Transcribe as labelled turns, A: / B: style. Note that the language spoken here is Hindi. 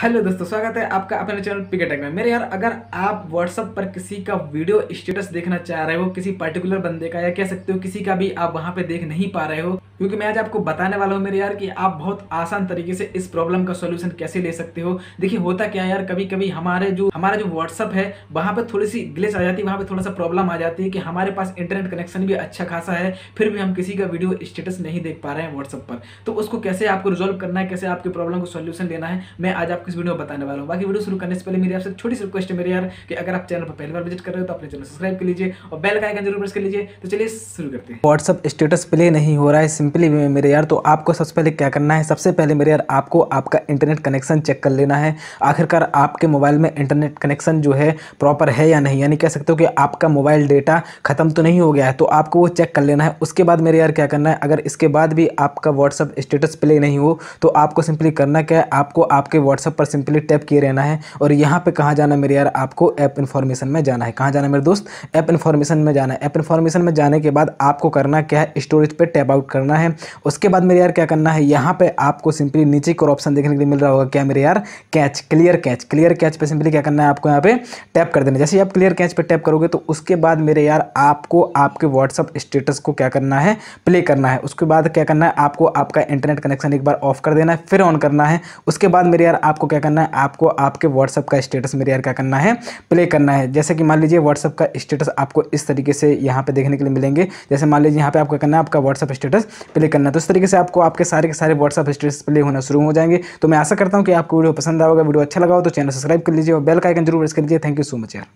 A: हेलो दोस्तों स्वागत है आपका अपने चैनल पिकेटेक में मेरे यार अगर आप व्हाट्सअप पर किसी का वीडियो स्टेटस देखना चाह रहे हो किसी पर्टिकुलर बंदे का या कह सकते हो किसी का भी आप वहां पे देख नहीं पा रहे हो क्योंकि मैं आज आपको बताने वाला हूँ मेरे यार कि आप बहुत आसान तरीके से इस प्रॉब्लम का सोल्यूशन कैसे ले सकते हो देखिए होता क्या है यार कभी कभी हमारे जो हमारा जो व्हाट्सअप है वहाँ पर थोड़ी सी ग्लिच आ जाती है वहाँ पर थोड़ा सा प्रॉब्लम आ जाती है कि हमारे पास इंटरनेट कनेक्शन भी अच्छा खासा है फिर भी हम किसी का वीडियो स्टेटस नहीं देख पा रहे हैं व्हाट्सअप पर तो उसको कैसे आपको रिजोल्व करना है कैसे आपकी प्रॉब्लम को सोल्यूशन लेना है मैं आज आपको इस वीडियो में बताने वाला हूँ बाकी वीडियो शुरू करने से पहले मेरी आपसे छोटी सी रिक्वेस्ट है मेरे यार कि अगर आप चैनल पर पहली बार विजिट कर रहे हो तो अपने चैनल सब्सक्राइब कर लीजिए और बेल का जरूर प्रेस कर लीजिए तो चलिए शुरू करते हैं व्हाट्सअप स्टेटस प्ले नहीं हो रहा है सिंपली मेरे यार तो आपको सबसे पहले क्या करना है सबसे पहले मेरे यार आपको आपका इंटरनेट कनेक्शन चेक कर लेना है आखिरकार आपके मोबाइल में इंटरनेट कनेक्शन जो है प्रॉपर है या नहीं यानी कह सकते हो कि आपका मोबाइल डेटा खत्म तो नहीं हो गया है तो आपको वो चेक कर लेना है उसके बाद मेरे यार क्या करना है अगर इसके बाद भी आपका व्हाट्सअप स्टेटस प्ले नहीं हो तो आपको सिंपली करना क्या है आपको आपके व्हाट्सअप पर सिंपली टैप किए रहना है और यहाँ पे कहाँ जाना मेरे यार आपको ऐप इन्फॉर्मेशन में जाना है कहाँ जाना मेरे दोस्त ऐप इन्फॉर्मेशन में जाना है ऐप इन्फॉर्मेशन में जाने के बाद आपको करना क्या है स्टोरेज पर टैप आउट करना है उसके बाद मेरे यार क्या करना है यहाँ पर आपको सिंपली नीचे एक ऑप्शन देखने के लिए मिल रहा होगा क्या मेरे यार catch clear catch clear catch पर सिंपली क्या करना है आपको यहाँ पे टैप कर देना जैसे आप क्लियर कैच पर टैप करोगे तो उसके बाद मेरे यार आपको आपके व्हाट्सअप स्टेटस को क्या करना है प्ले करना है उसके बाद क्या करना है आपको आपका इंटरनेट कनेक्शन एक बार ऑफ कर देना है फिर ऑन करना है उसके बाद मेरे यार आपको क्या करना है आपको आपके व्हाट्सअप का स्टेटस मेरे यार क्या करना है प्ले करना है जैसे कि मान लीजिए व्हाट्सअप का स्टेटस आपको इस तरीके से यहाँ पे देखने के लिए मिलेंगे जैसे मान लीजिए यहाँ पे आपको करना है आपका व्हाट्सअप स्टेटस प्ले करना है तो इस तरीके से आपको आपके सारे के सारे व्हाट्सअप स्टेटस प्ले होना शुरू हो जाएंगे तो मैं आशा करता हूँ कि आपको वीडियो पसंद आएगा वीडियो अच्छा लगा हो तो चैनल सब्सक्राइब कर लीजिए और बेल का आइकन जरूर प्रेस कर लीजिए थैंक यू सो मच यार